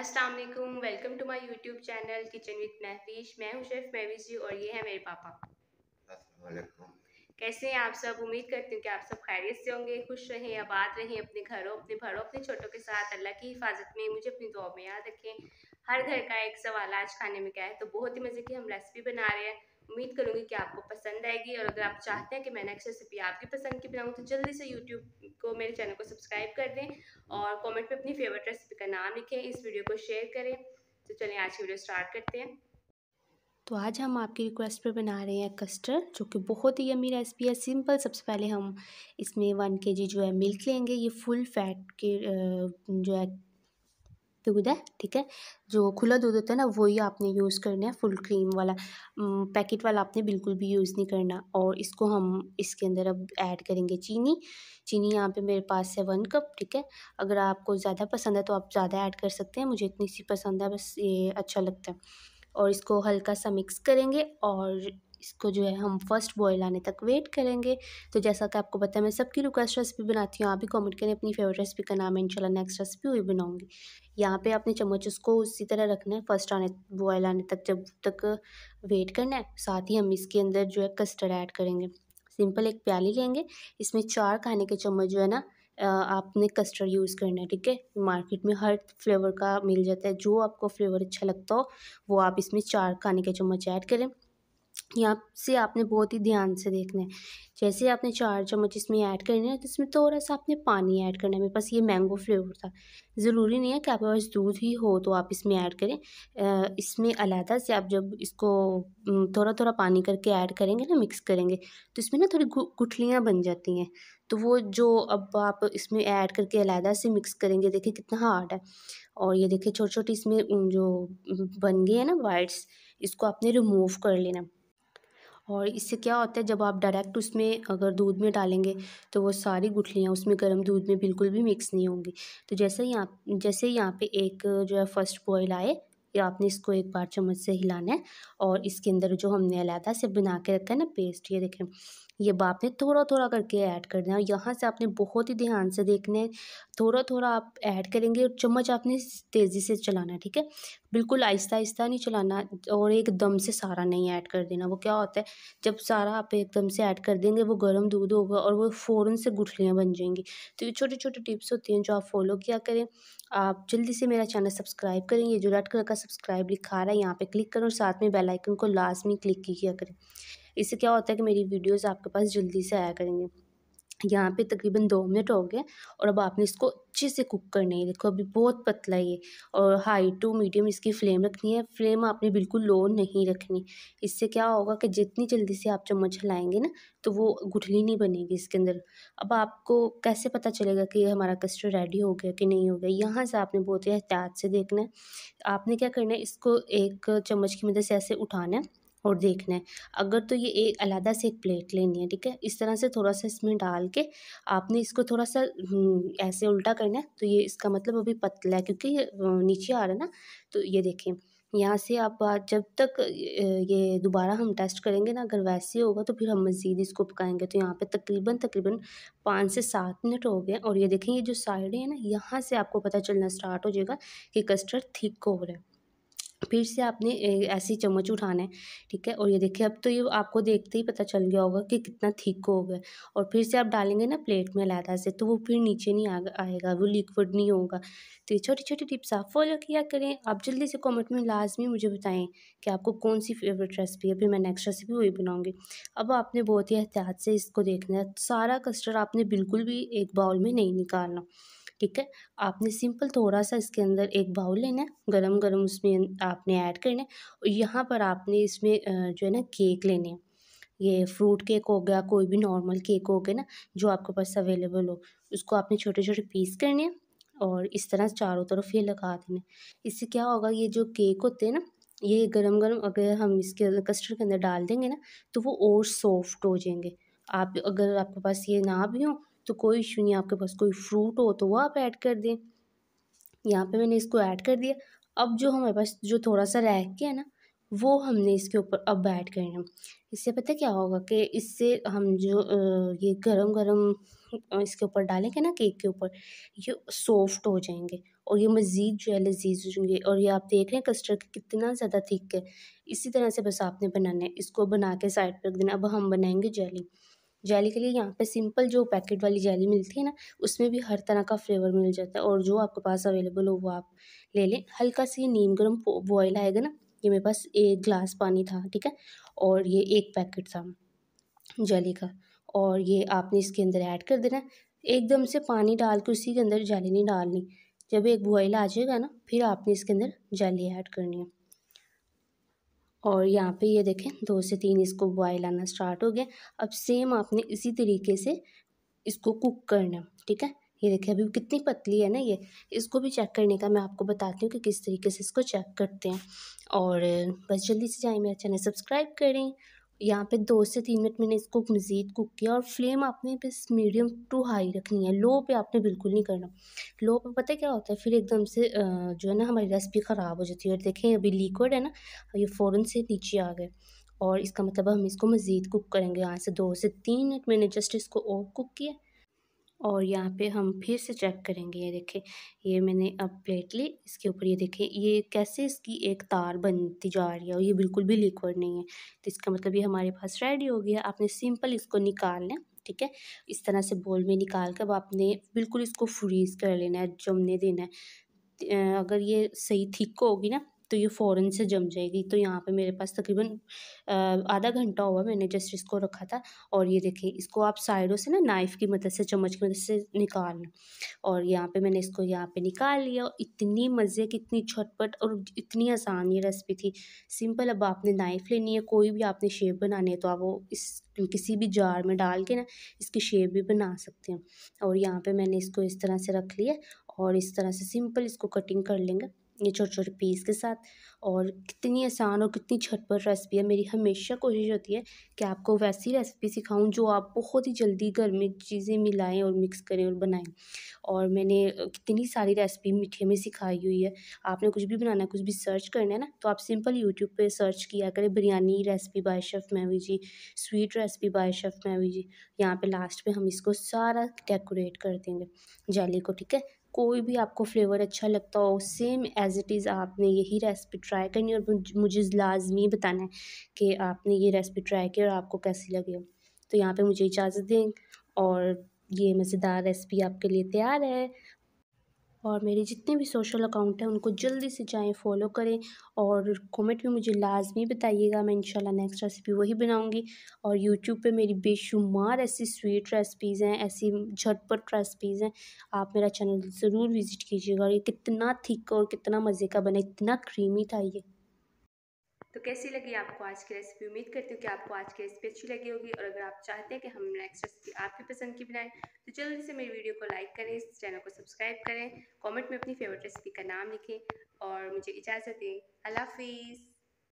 अस्सलाम वालेकुम welcome to my YouTube channel kitchen with Mahvish मैं हूं शेफ महवीश जी और ये है मेरे पापा कैसे हैं आप सब उम्मीद करती हूँ कि आप सब खैरियत से होंगे खुश रहें आबाद रहें अपने घरों अपने भरों अपने छोटों के साथ अल्लाह की हिफाजत में मुझे अपनी दुआ में याद रखें हर घर का एक सवाल आज खाने में क्या है तो बहुत ही मज़े की हम रेसिपी बना रहे हैं उम्मीद करूंगी कि आपको पसंद आएगी और अगर आप चाहते हैं कि मैं नेक्स्ट रेसिपी आपकी पसंद की बनाऊँ तो जल्दी से यूट्यूब को मेरे चैनल को सब्सक्राइब कर दें और कमेंट पे अपनी फेवरेट रेसिपी का नाम लिखें इस वीडियो को शेयर करें तो चलिए आज की वीडियो स्टार्ट करते हैं तो आज हम आपकी रिक्वेस्ट पर बना रहे हैं कस्टर्ड जो कि बहुत ही अमीर रेसिपी है सिंपल सबसे पहले हम इसमें वन के जी जो है मिल्क लेंगे ये फुल फैट के जो है दूध है ठीक है जो खुला दूध होता है ना वही आपने यूज़ करना है फुल क्रीम वाला पैकेट वाला आपने बिल्कुल भी यूज़ नहीं करना और इसको हम इसके अंदर अब ऐड करेंगे चीनी चीनी यहाँ पे मेरे पास है वन कप ठीक है अगर आपको ज़्यादा पसंद है तो आप ज़्यादा ऐड कर सकते हैं मुझे इतनी सी पसंद है बस ये अच्छा लगता है और इसको हल्का सा मिक्स करेंगे और इसको जो है हम फर्स्ट बॉयल आने तक वेट करेंगे तो जैसा कि आपको पता है मैं सबकी रिक्वेस्ट रेसिपी बनाती हूँ आप भी कमेंट करें अपनी फेवरेट रेसिपी का नाम है इंशाल्लाह नेक्स्ट रेसिपी वही बनाऊँगी यहाँ पे आपने चम्मच उसको उसी तरह रखना है फर्स्ट आने बॉयल आने तक जब तक वेट करना है साथ ही हम इसके अंदर जो है कस्टर्ड ऐड करेंगे सिंपल एक प्याली लेंगे इसमें चार खाने के चम्मच जो है ना आपने कस्टर्ड यूज़ करना है ठीक है मार्केट में हर फ्लेवर का मिल जाता है जो आपको फ्लेवर अच्छा लगता हो वो आप इसमें चार खाने के चम्मच ऐड करें यहाँ से आपने बहुत ही ध्यान से देखना है जैसे आपने चार चम्मच इसमें ऐड करने हैं तो इसमें थोड़ा सा आपने पानी ऐड करना है मेरे पास ये मैंगो फ्लेवर था ज़रूरी नहीं है कि आपके पास दूध ही हो तो आप इसमें ऐड करें इसमें अलहदा से आप जब इसको थोड़ा थोड़ा पानी करके ऐड करेंगे ना मिक्स करेंगे तो इसमें ना थोड़ी गुठलियाँ बन जाती हैं तो वो जो अब आप इसमें ऐड करके अलहदा से मिक्स करेंगे देखिए कितना हार्ड है और ये देखिए छोटे छोटे इसमें जो बन गए हैं ना वाइट्स इसको आपने रिमूव कर लेना और इससे क्या होता है जब आप डायरेक्ट उसमें अगर दूध में डालेंगे तो वो सारी गुठलियाँ उसमें गर्म दूध में बिल्कुल भी मिक्स नहीं होंगी तो जैसे यहाँ जैसे यहाँ पे एक जो है फ़र्स्ट बॉयल आए आपने इसको एक बार चम्मच से हिलाना है और इसके अंदर जो हमने अलहदा इसे बना के रखा है ना पेस्ट ये देखें ये बाप ने थोड़ा थोड़ा करके ऐड करना है और यहाँ से आपने बहुत ही ध्यान से देखना है थोड़ा थोड़ा आप ऐड करेंगे और चम्मच आपने तेज़ी से चलाना है ठीक है बिल्कुल आहिस्ता आहिस्ता नहीं चलाना और एकदम से सारा नहीं ऐड कर देना वो क्या होता है जब सारा आप एकदम से ऐड कर देंगे वो गर्म दूध होगा और वो फ़ौरन से गुठलियाँ बन जाएंगी तो ये छोटी छोटी टिप्स होती हैं जो आप फॉलो किया करें आप जल्दी से मेरा चैनल सब्सक्राइब करें ये जो रेड कलर का सब्सक्राइब लिखा रहा है यहाँ पे क्लिक करें और साथ में बेल आइकन को लाजमी क्लिक किया करें इससे क्या होता है कि मेरी वीडियोस आपके पास जल्दी से आया करेंगे यहाँ पे तकरीबन दो मिनट हो गए और अब आपने इसको अच्छे से कुक करना है देखो अभी बहुत पतला है ये और हाई टू मीडियम इसकी फ्लेम रखनी है फ्लेम आपने बिल्कुल लो नहीं रखनी इससे क्या होगा कि जितनी जल्दी से आप चम्मच हिलाएंगे ना तो वो गुठली नहीं बनेगी इसके अंदर अब आपको कैसे पता चलेगा कि हमारा कस्टर्ड रेडी हो गया कि नहीं हो गया यहाँ से आपने बहुत एहतियात से देखना है आपने क्या करना है इसको एक चम्मच की मदद से ऐसे उठाना है और देखना है अगर तो ये एक अलहदा से एक प्लेट लेनी है ठीक है इस तरह से थोड़ा सा इसमें डाल के आपने इसको थोड़ा सा हम्म, ऐसे उल्टा करना है तो ये इसका मतलब अभी पतला है क्योंकि ये नीचे आ रहा है ना तो ये देखें यहाँ से आप जब तक ये दोबारा हम टेस्ट करेंगे ना अगर वैसे होगा तो फिर हम मज़ीद इसको पकाएंगे तो यहाँ पे तकरीबन तकरीबन पाँच से सात मिनट हो गए और ये देखें ये जो साइड है ना यहाँ से आपको पता चलना स्टार्ट हो जाएगा कि कस्टर्ड थिक हो रहा है फिर से आपने ऐसी चम्मच उठाना है ठीक है और ये देखिए अब तो ये आपको देखते ही पता चल गया होगा कि कितना थिक हो गया और फिर से आप डालेंगे ना प्लेट में अलहदा से तो वो फिर नीचे नहीं आ, आएगा वो लिक्विड नहीं होगा तो ये छोटी छोटी टिप्स आप फॉलो किया करें आप जल्दी से कमेंट में लाजमी मुझे बताएं कि आपको कौन सी फेवरेट रेसिपी है फिर मैं नेक्स्ट रेसिपी वही बनाऊँगी अब आपने बहुत ही एहतियात से इसको देखना है सारा कस्टर्ड आपने बिल्कुल भी एक बाउल में नहीं निकालना ठीक है आपने सिंपल थोड़ा सा इसके अंदर एक बाउल लेना है गरम गरम उसमें आपने ऐड करना है और यहाँ पर आपने इसमें जो है ना केक लेने हैं ये फ्रूट केक हो गया कोई भी नॉर्मल केक हो गया ना जो आपके पास अवेलेबल हो उसको आपने छोटे छोटे पीस करने हैं और इस तरह चारों तरफ ये लगा देना इससे क्या होगा ये जो केक होते हैं ना ये गरम गरम अगर हम इसके कस्टर्ड के अंदर डाल देंगे ना तो वो और सॉफ्ट हो जाएंगे आप अगर आपके पास ये ना भी हो तो कोई इशू नहीं आपके पास कोई फ्रूट हो तो वह आप ऐड कर दें यहाँ पे मैंने इसको ऐड कर दिया अब जो हमारे पास जो थोड़ा सा रह गया ना वो हमने इसके ऊपर अब ऐड करना इससे पता क्या होगा कि इससे हम जो ये गरम गरम इसके ऊपर डालेंगे ना केक के ऊपर ये सॉफ्ट हो जाएंगे और ये मज़ीद जो है लजीज हो जाएंगे और ये आप देख रहे हैं कस्टर्ड कितना ज़्यादा थिक है इसी तरह से बस आपने बनाना है इसको बना के साइड पर रख देना अब हम बनाएंगे जेली जाली के लिए यहाँ पे सिंपल जो पैकेट वाली जाली मिलती है ना उसमें भी हर तरह का फ्लेवर मिल जाता है और जो आपके पास अवेलेबल हो वो आप ले लें हल्का सी नीम गर्म बॉयल आएगा ना ये मेरे पास एक ग्लास पानी था ठीक है और ये एक पैकेट था जाली का और ये आपने इसके अंदर ऐड कर देना एकदम से पानी डाल के उसी के अंदर जाली नहीं डालनी जब एक बॉयल आ जाएगा ना फिर आपने इसके अंदर जाली ऐड करनी है और यहाँ पे ये देखें दो से तीन इसको बॉयल आना स्टार्ट हो गया अब सेम आपने इसी तरीके से इसको कुक करना ठीक है ये देखिए अभी कितनी पतली है ना ये इसको भी चेक करने का मैं आपको बताती हूँ कि किस तरीके से इसको चेक करते हैं और बस जल्दी से जाए मेरा चैनल सब्सक्राइब करें यहाँ पे दो से तीन मिनट मैंने इसको मज़ीद कुक किया और फ्लेम आपने बस मीडियम टू हाई रखनी है लो पे आपने बिल्कुल नहीं करना लो पे पता क्या होता है फिर एकदम से जो है ना हमारी रेसिपी ख़राब हो जाती है और देखें अभी लिक्विड है ना ये फ़ौरन से नीचे आ गए और इसका मतलब हम इसको मज़ीद कुक करेंगे यहाँ से दो से तीन मिनट मैंने जस्ट इसको और कुक किया और यहाँ पे हम फिर से चेक करेंगे ये देखें ये मैंने अब प्लेट ली इसके ऊपर ये देखें ये कैसे इसकी एक तार बनती जा रही है और ये बिल्कुल भी लिक्विड नहीं है तो इसका मतलब ये हमारे पास रेडी हो गया आपने सिंपल इसको निकालना ठीक है इस तरह से बोल में निकाल कर अब आपने बिल्कुल इसको फ्रीज़ कर लेना है जमने देना है अगर ये सही थिक होगी ना तो ये फ़ौरन से जम जाएगी तो यहाँ पे मेरे पास तकरीबन आधा घंटा हुआ मैंने जस्ट इसको रखा था और ये देखिए इसको आप साइडों से ना नाइफ़ की मदद से चम्मच की मदद से निकालना और यहाँ पे मैंने इसको यहाँ पे निकाल लिया इतनी मज़े की इतनी छटपट और इतनी आसान ये रेसिपी थी सिंपल अब आपने नाइफ़ लेनी है कोई भी आपने शेप बनानी है तो आप वो इस किसी भी जार में डाल के ना इसकी शेप भी बना सकते हैं और यहाँ पर मैंने इसको इस तरह से रख लिया और इस तरह से सिंपल इसको कटिंग कर लेंगे ये छोटे छोटे पीस के साथ और कितनी आसान और कितनी झटपट रेसिपी है मेरी हमेशा कोशिश होती है कि आपको वैसी रेसिपी सिखाऊं जो आप बहुत ही जल्दी घर में चीज़ें मिलाएं और मिक्स करें और बनाएं और मैंने कितनी सारी रेसिपी मीठे में सिखाई हुई है आपने कुछ भी बनाना है कुछ भी सर्च करना है ना तो आप सिंपल यूट्यूब पर सर्च किया करें biryani recipe by chef Mavi ji sweet recipe by chef Mavi ji यहाँ पर लास्ट में हम इसको सारा डेकोरेट कर देंगे जाली को ठीक है कोई भी आपको फ्लेवर अच्छा लगता हो सेम एज़ इट इज़ आपने यही रेसिपी ट्राई करनी और मुझे लाजमी बताना है कि आपने ये रेसिपी ट्राई की और आपको कैसी लगे तो यहाँ पे मुझे इजाज़त दें और ये मज़ेदार रेसिपी आपके लिए तैयार है और मेरे जितने भी सोशल अकाउंट हैं उनको जल्दी से जाएँ फॉलो करें और कमेंट में मुझे लाजमी बताइएगा मैं इंशाल्लाह नेक्स्ट रेसिपी वही बनाऊंगी और यूट्यूब पे मेरी बेशुमार ऐसी स्वीट रेसिपीज़ हैं ऐसी झटपट रेसिपीज़ हैं आप मेरा चैनल ज़रूर विज़िट कीजिएगा और ये कितना थिक और कितना मज़े का बना इतना क्रीमी था ये तो कैसी लगी आपको आज की रेसिपी उम्मीद करती हूँ कि आपको आज की रेसिपी अच्छी लगी होगी और अगर आप चाहते हैं कि हम नेक्स्ट रेसिपी आपकी पसंद की बनाएं तो जल्दी से मेरी वीडियो को लाइक करें इस चैनल को सब्सक्राइब करें कमेंट में अपनी फेवरेट रेसिपी का नाम लिखें और मुझे इजाज़त दें अल्लाह हाफिज़